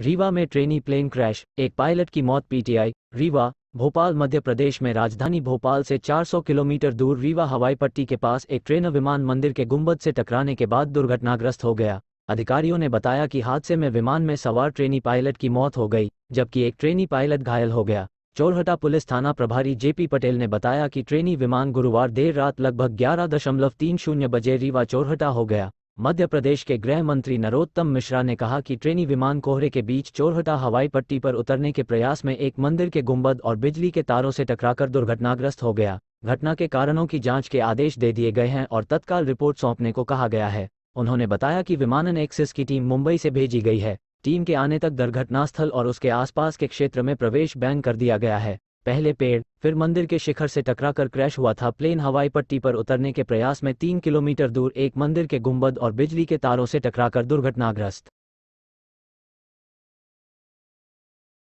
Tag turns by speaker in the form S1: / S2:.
S1: रीवा में trainee plane crash एक pilot की मौत पीटीआई रीवा भोपाल मध्य प्रदेश में राजधानी भोपाल से 400 किलोमीटर दूर रीवा हवाई पट्टी के पास एक ट्रेन विमान मंदिर के गुंबद से टकराने के बाद दुर्घटनाग्रस्त हो गया अधिकारियों ने बताया कि हादसे में विमान में सवार ट्रेनी पायलट की मौत हो गई जबकि एक ट्रेनी पायलट घायल हो गया चोरहटा पुलिस थाना प्रभारी जेपी पटेल ने बताया कि ट्रेनी विमान गुरुवार देर रात लगभग ग्यारह दशमलव तीन शून्य बजे रीवा चोरहटा हो गया मध्य प्रदेश के गृह मंत्री नरोत्तम मिश्रा ने कहा कि ट्रेनी विमान कोहरे के बीच चोरहटा हवाई पट्टी पर उतरने के प्रयास में एक मंदिर के गुंबद और बिजली के तारों से टकराकर दुर्घटनाग्रस्त हो गया घटना के कारणों की जांच के आदेश दे दिए गए हैं और तत्काल रिपोर्ट सौंपने को कहा गया है उन्होंने बताया कि विमानन एक्सिस की टीम मुंबई से भेजी गई है टीम के आने तक दुर्घटनास्थल और उसके आसपास के क्षेत्र में प्रवेश बैन कर दिया गया है पहले पेड़ फिर मंदिर के शिखर से टकराकर क्रैश हुआ था प्लेन हवाई पट्टी पर उतरने के प्रयास में तीन किलोमीटर दूर एक मंदिर के गुंबद और बिजली के तारों से टकराकर दुर्घटनाग्रस्त